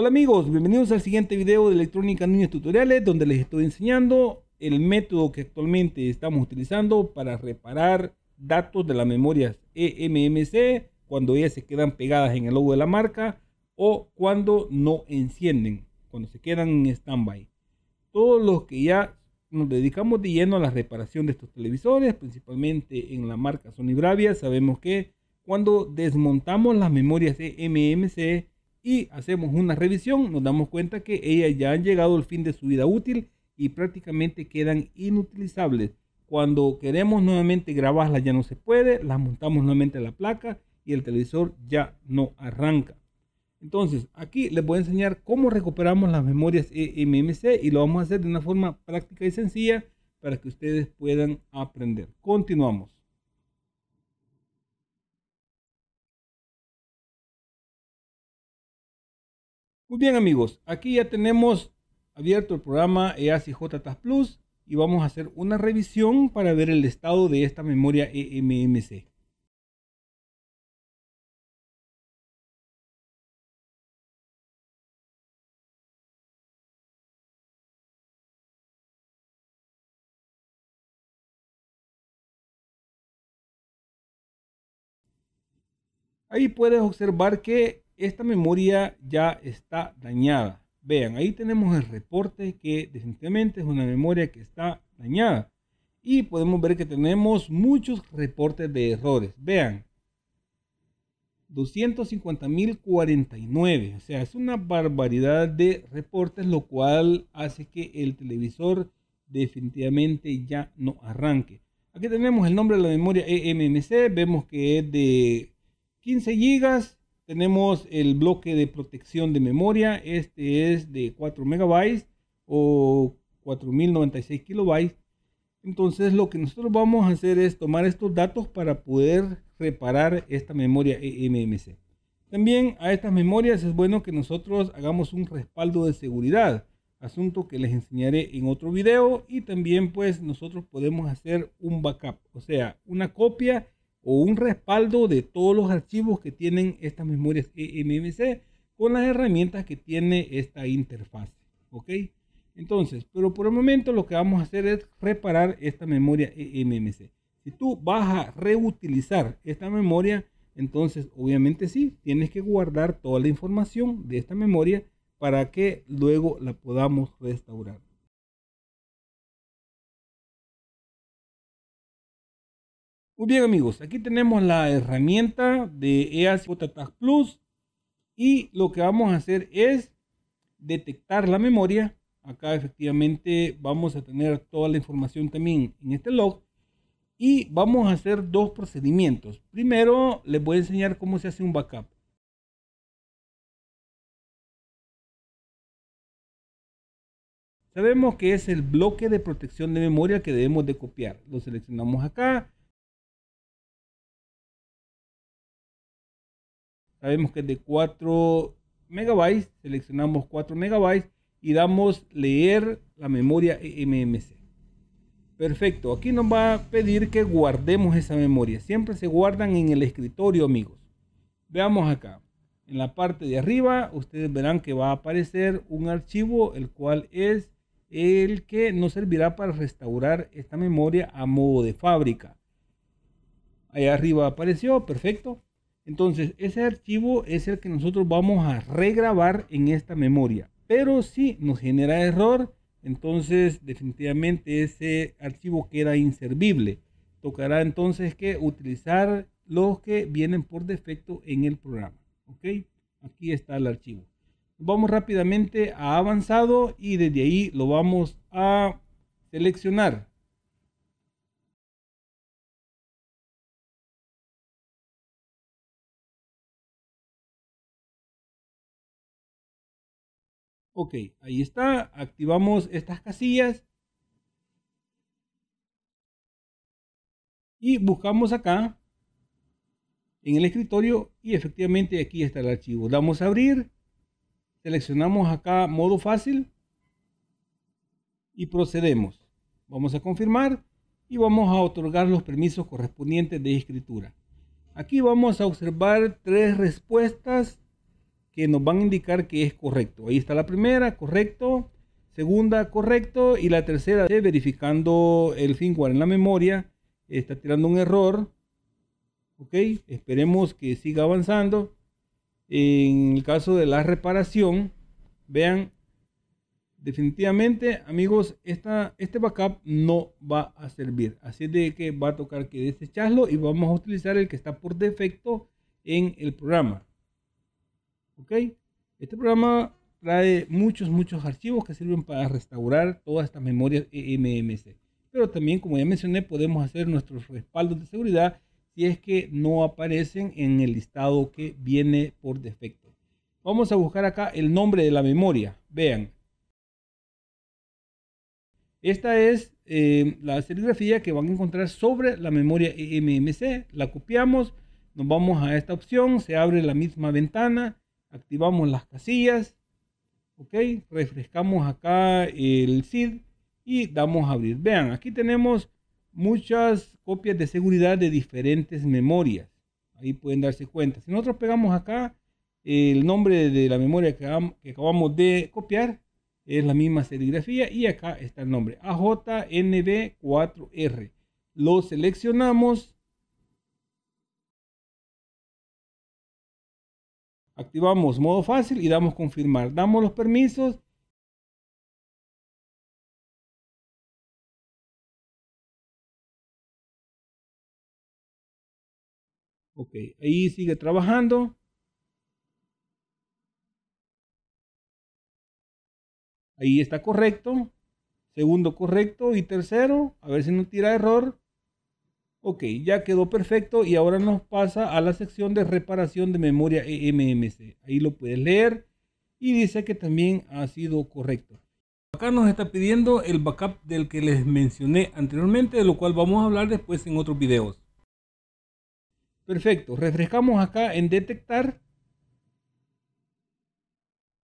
Hola amigos, bienvenidos al siguiente video de Electrónica Niños Tutoriales donde les estoy enseñando el método que actualmente estamos utilizando para reparar datos de las memorias EMMC cuando ellas se quedan pegadas en el logo de la marca o cuando no encienden, cuando se quedan en stand-by. Todos los que ya nos dedicamos de lleno a la reparación de estos televisores, principalmente en la marca Sony Bravia, sabemos que cuando desmontamos las memorias EMMC y hacemos una revisión, nos damos cuenta que ellas ya han llegado al fin de su vida útil y prácticamente quedan inutilizables. Cuando queremos nuevamente grabarlas ya no se puede, las montamos nuevamente a la placa y el televisor ya no arranca. Entonces, aquí les voy a enseñar cómo recuperamos las memorias eMMC y lo vamos a hacer de una forma práctica y sencilla para que ustedes puedan aprender. Continuamos. Muy pues bien amigos, aquí ya tenemos abierto el programa e JTAS Plus y vamos a hacer una revisión para ver el estado de esta memoria EMMC. Ahí puedes observar que esta memoria ya está dañada. Vean, ahí tenemos el reporte que definitivamente es una memoria que está dañada. Y podemos ver que tenemos muchos reportes de errores. Vean, 250.049. O sea, es una barbaridad de reportes, lo cual hace que el televisor definitivamente ya no arranque. Aquí tenemos el nombre de la memoria EMMC. Vemos que es de 15 GB tenemos el bloque de protección de memoria. Este es de 4 megabytes o 4096 kilobytes. Entonces lo que nosotros vamos a hacer es tomar estos datos para poder reparar esta memoria EMMC. También a estas memorias es bueno que nosotros hagamos un respaldo de seguridad, asunto que les enseñaré en otro video y también pues nosotros podemos hacer un backup, o sea, una copia o un respaldo de todos los archivos que tienen estas memorias eMMC con las herramientas que tiene esta interfaz. ¿Ok? Entonces, pero por el momento lo que vamos a hacer es reparar esta memoria eMMC. Si tú vas a reutilizar esta memoria, entonces obviamente sí, tienes que guardar toda la información de esta memoria para que luego la podamos restaurar. Muy bien amigos, aquí tenemos la herramienta de e JTAG Plus y lo que vamos a hacer es detectar la memoria. Acá efectivamente vamos a tener toda la información también en este log y vamos a hacer dos procedimientos. Primero les voy a enseñar cómo se hace un backup. Sabemos que es el bloque de protección de memoria que debemos de copiar. Lo seleccionamos acá Sabemos que es de 4 megabytes, seleccionamos 4 megabytes y damos leer la memoria e MMC. Perfecto, aquí nos va a pedir que guardemos esa memoria. Siempre se guardan en el escritorio, amigos. Veamos acá. En la parte de arriba, ustedes verán que va a aparecer un archivo, el cual es el que nos servirá para restaurar esta memoria a modo de fábrica. Ahí arriba apareció, perfecto. Entonces, ese archivo es el que nosotros vamos a regrabar en esta memoria. Pero si nos genera error, entonces definitivamente ese archivo queda inservible. Tocará entonces que utilizar los que vienen por defecto en el programa. ¿Ok? Aquí está el archivo. Vamos rápidamente a avanzado y desde ahí lo vamos a seleccionar. Ok, ahí está. Activamos estas casillas. Y buscamos acá en el escritorio y efectivamente aquí está el archivo. Damos a abrir. Seleccionamos acá modo fácil. Y procedemos. Vamos a confirmar y vamos a otorgar los permisos correspondientes de escritura. Aquí vamos a observar tres respuestas que nos van a indicar que es correcto. Ahí está la primera, correcto. Segunda, correcto. Y la tercera, eh, verificando el firmware en la memoria, está tirando un error. Ok, esperemos que siga avanzando. En el caso de la reparación, vean, definitivamente amigos esta, este backup no va a servir así de que va a tocar que desecharlo y vamos a utilizar el que está por defecto en el programa ¿ok? Este programa trae muchos, muchos archivos que sirven para restaurar todas estas memorias EMMC. Pero también, como ya mencioné, podemos hacer nuestros respaldos de seguridad si es que no aparecen en el listado que viene por defecto. Vamos a buscar acá el nombre de la memoria. Vean. Esta es eh, la serigrafía que van a encontrar sobre la memoria EMMC. La copiamos, nos vamos a esta opción, se abre la misma ventana activamos las casillas, ok, refrescamos acá el SID y damos a abrir. Vean, aquí tenemos muchas copias de seguridad de diferentes memorias. Ahí pueden darse cuenta. Si nosotros pegamos acá el nombre de la memoria que acabamos de copiar, es la misma serigrafía y acá está el nombre AJNB4R. Lo seleccionamos Activamos modo fácil y damos confirmar. Damos los permisos. Ok, ahí sigue trabajando. Ahí está correcto. Segundo correcto. Y tercero, a ver si no tira error. Ok, ya quedó perfecto y ahora nos pasa a la sección de reparación de memoria EMMC. Ahí lo puedes leer y dice que también ha sido correcto. Acá nos está pidiendo el backup del que les mencioné anteriormente, de lo cual vamos a hablar después en otros videos. Perfecto, refrescamos acá en detectar.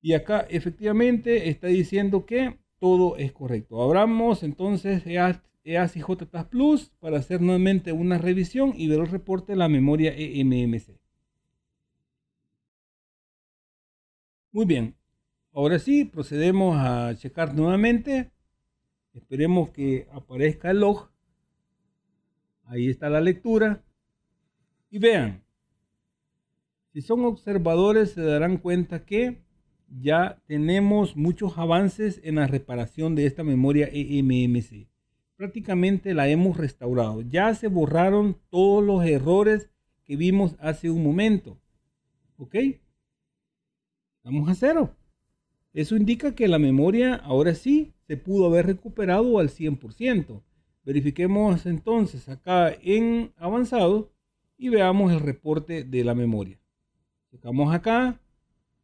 Y acá efectivamente está diciendo que todo es correcto. Abramos entonces EASIJ eh, Plus para hacer nuevamente una revisión y ver el reporte de la memoria EMMC. Muy bien, ahora sí procedemos a checar nuevamente. Esperemos que aparezca el log. Ahí está la lectura. Y vean, si son observadores se darán cuenta que ya tenemos muchos avances en la reparación de esta memoria EMMC prácticamente la hemos restaurado. Ya se borraron todos los errores que vimos hace un momento. ¿Ok? Vamos a cero. Eso indica que la memoria ahora sí se pudo haber recuperado al 100%. Verifiquemos entonces acá en avanzado y veamos el reporte de la memoria. Tocamos acá,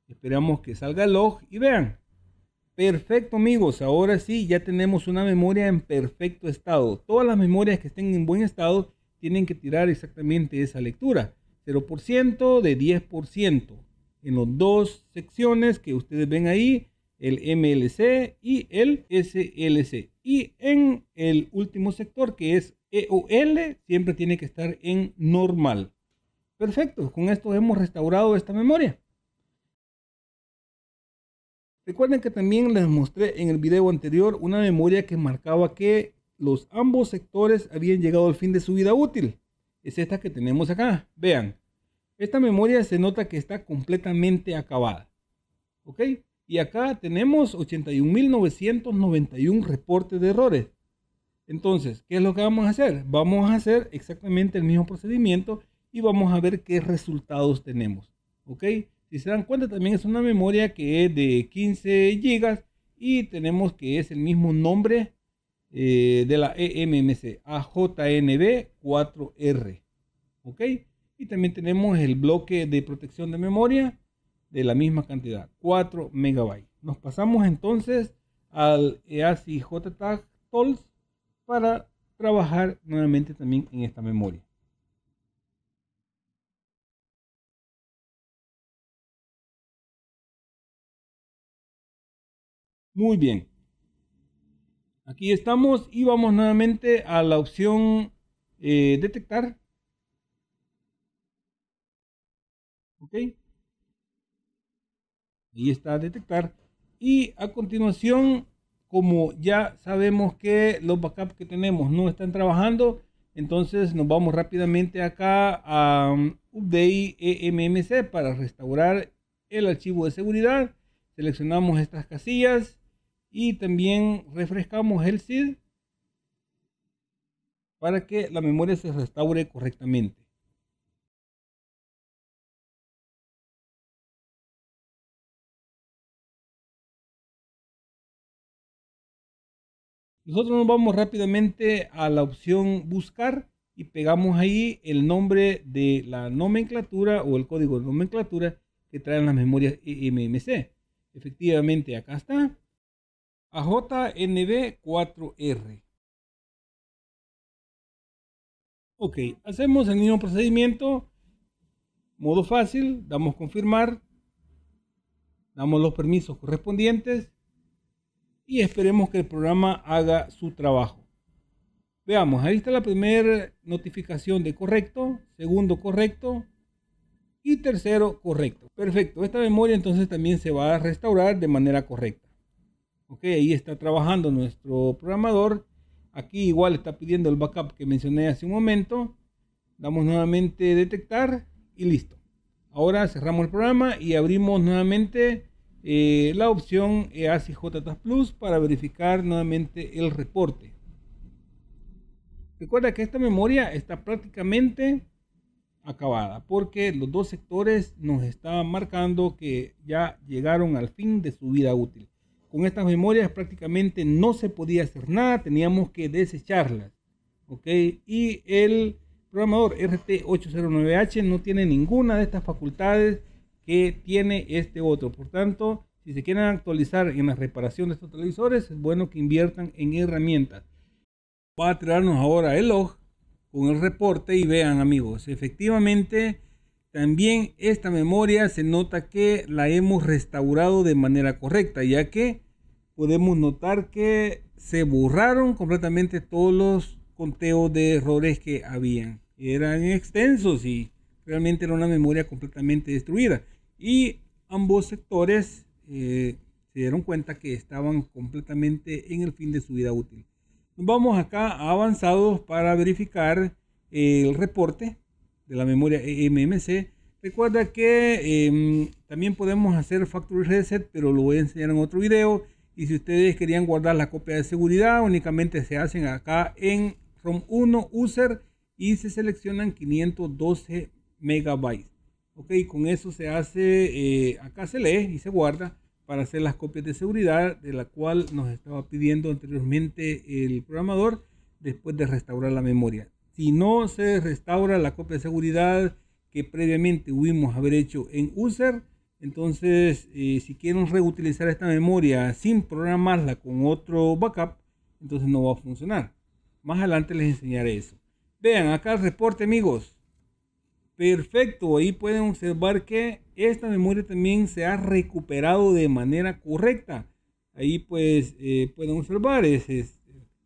esperamos que salga el log y vean, Perfecto amigos, ahora sí ya tenemos una memoria en perfecto estado. Todas las memorias que estén en buen estado tienen que tirar exactamente esa lectura. 0% de 10%. En las dos secciones que ustedes ven ahí, el MLC y el SLC. Y en el último sector que es EOL, siempre tiene que estar en normal. Perfecto, con esto hemos restaurado esta memoria. Recuerden que también les mostré en el video anterior una memoria que marcaba que los ambos sectores habían llegado al fin de su vida útil. Es esta que tenemos acá. Vean, esta memoria se nota que está completamente acabada. ¿Ok? Y acá tenemos 81.991 reportes de errores. Entonces, ¿qué es lo que vamos a hacer? Vamos a hacer exactamente el mismo procedimiento y vamos a ver qué resultados tenemos. ¿Ok? Si se dan cuenta, también es una memoria que es de 15 GB y tenemos que es el mismo nombre eh, de la EMMC, AJNB4R. ¿Ok? Y también tenemos el bloque de protección de memoria de la misma cantidad, 4 MB. Nos pasamos entonces al EASI JTAG TOLS para trabajar nuevamente también en esta memoria. Muy bien. Aquí estamos y vamos nuevamente a la opción eh, detectar. Ok. Ahí está detectar. Y a continuación, como ya sabemos que los backups que tenemos no están trabajando, entonces nos vamos rápidamente acá a um, Update EMMC para restaurar el archivo de seguridad. Seleccionamos estas casillas y también refrescamos el SID para que la memoria se restaure correctamente. Nosotros nos vamos rápidamente a la opción buscar y pegamos ahí el nombre de la nomenclatura o el código de nomenclatura que traen las memorias e MMC. Efectivamente, acá está a 4 r Ok, hacemos el mismo procedimiento, modo fácil, damos confirmar, damos los permisos correspondientes y esperemos que el programa haga su trabajo. Veamos, ahí está la primera notificación de correcto, segundo correcto y tercero correcto. Perfecto, esta memoria entonces también se va a restaurar de manera correcta. Ok, ahí está trabajando nuestro programador. Aquí igual está pidiendo el backup que mencioné hace un momento. Damos nuevamente detectar y listo. Ahora cerramos el programa y abrimos nuevamente eh, la opción EASI JTAS Plus para verificar nuevamente el reporte. Recuerda que esta memoria está prácticamente acabada porque los dos sectores nos estaban marcando que ya llegaron al fin de su vida útil con estas memorias prácticamente no se podía hacer nada, teníamos que desecharlas. ¿ok? Y el programador RT809H no tiene ninguna de estas facultades que tiene este otro. Por tanto, si se quieren actualizar en la reparación de estos televisores, es bueno que inviertan en herramientas. Va a traernos ahora el log con el reporte y vean amigos, efectivamente también esta memoria se nota que la hemos restaurado de manera correcta, ya que podemos notar que se borraron completamente todos los conteos de errores que habían. Eran extensos y realmente era una memoria completamente destruida. Y ambos sectores eh, se dieron cuenta que estaban completamente en el fin de su vida útil. Vamos acá a avanzados para verificar el reporte de la memoria EMMC. Recuerda que em, también podemos hacer Factory Reset, pero lo voy a enseñar en otro video. Y si ustedes querían guardar la copia de seguridad, únicamente se hacen acá en ROM 1 User y se seleccionan 512 megabytes. Ok, con eso se hace, eh, acá se lee y se guarda para hacer las copias de seguridad de la cual nos estaba pidiendo anteriormente el programador después de restaurar la memoria si no se restaura la copia de seguridad que previamente hubimos haber hecho en user, entonces eh, si quieren reutilizar esta memoria sin programarla con otro backup, entonces no va a funcionar. Más adelante les enseñaré eso. Vean acá el reporte amigos. Perfecto, ahí pueden observar que esta memoria también se ha recuperado de manera correcta. Ahí pues eh, pueden observar, ese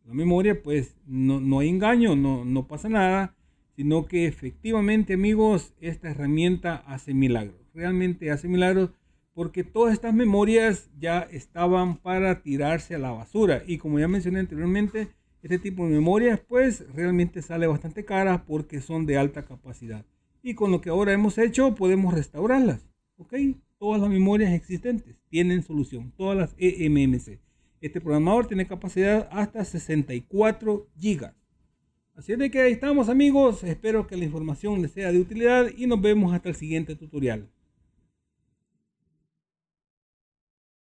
la memoria, pues no, no hay engaño, no, no pasa nada, sino que efectivamente amigos, esta herramienta hace milagros, realmente hace milagros porque todas estas memorias ya estaban para tirarse a la basura. Y como ya mencioné anteriormente, este tipo de memorias pues realmente sale bastante cara porque son de alta capacidad. Y con lo que ahora hemos hecho podemos restaurarlas. ¿Ok? Todas las memorias existentes tienen solución, todas las EMMC. Este programador tiene capacidad hasta 64 GB. Así es de que ahí estamos amigos, espero que la información les sea de utilidad y nos vemos hasta el siguiente tutorial.